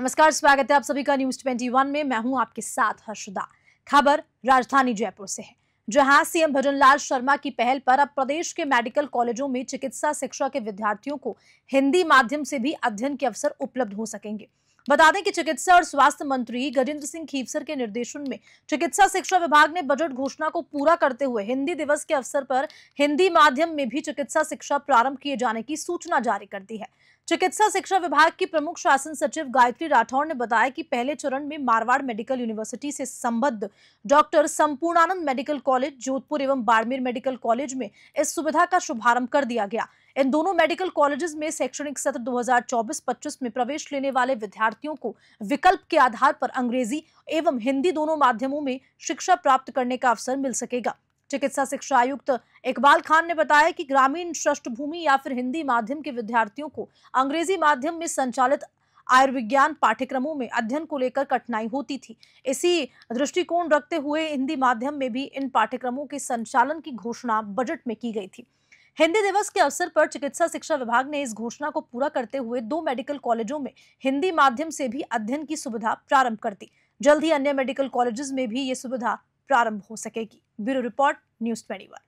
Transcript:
नमस्कार स्वागत है आप सभी का न्यूज 21 में मैं हूं आपके साथ हर्षदा खबर राजधानी जयपुर से है जहां सीएम भजनलाल शर्मा की पहल पर अब प्रदेश के मेडिकल कॉलेजों में चिकित्सा शिक्षा के विद्यार्थियों को हिंदी माध्यम से भी अध्ययन के अवसर उपलब्ध हो सकेंगे बता दें कि चिकित्सा और स्वास्थ्य मंत्री गजेंद्र सिंह खीवसर के निर्देशन में चिकित्सा शिक्षा विभाग ने बजट घोषणा को पूरा करते हुए हिंदी दिवस के अवसर पर हिंदी माध्यम में भी चिकित्सा शिक्षा प्रारंभ किए जाने की सूचना जारी कर दी है चिकित्सा शिक्षा विभाग की प्रमुख शासन सचिव गायत्री राठौर ने बताया कि पहले चरण में मारवाड़ मेडिकल यूनिवर्सिटी से संबद्ध doctor Sampurnanand medical college Jodhpur एवं बाड़मेर मेडिकल कॉलेज में इस सुविधा का शुभारंभ कर दिया गया इन दोनों मेडिकल कॉलेजेस में शैक्षणिक सत्र 2024-25 में प्रवेश लेने वाले विद्यार्थियों को विकल्प के आधार पर अंग्रेजी एवं हिंदी दोनों माध्यमों में शिक्षा प्राप्त करने का अवसर मिल सकेगा चिकित्सा शिक्षा आयुक्त इकबाल खान ने बताया कि ग्रामीण पृष्ठभूमि या फिर हिंदी माध्यम के विद्यार्थियों को अंग्रेजी माध्यम में संचालित आयुर्विज्ञान पाठ्यक्रमों में अध्ययन को लेकर कठिनाई होती थी इसी दृष्टिकोण रखते हुए हिंदी माध्यम में भी इन पाठ्यक्रमों के संचालन की घोषणा बजट में की गई थी हिंदी दिवस के अवसर पर चिकित्सा शिक्षा विभाग ने इस घोषणा को पूरा करते हुए दो मेडिकल कॉलेजों में हिंदी माध्यम से भी अध्ययन की सुविधा प्रारंभ कर दी जल्द ही अन्य मेडिकल कॉलेजेस में भी ये सुविधा प्रारंभ हो सकेगी ब्यूरो रिपोर्ट News 21.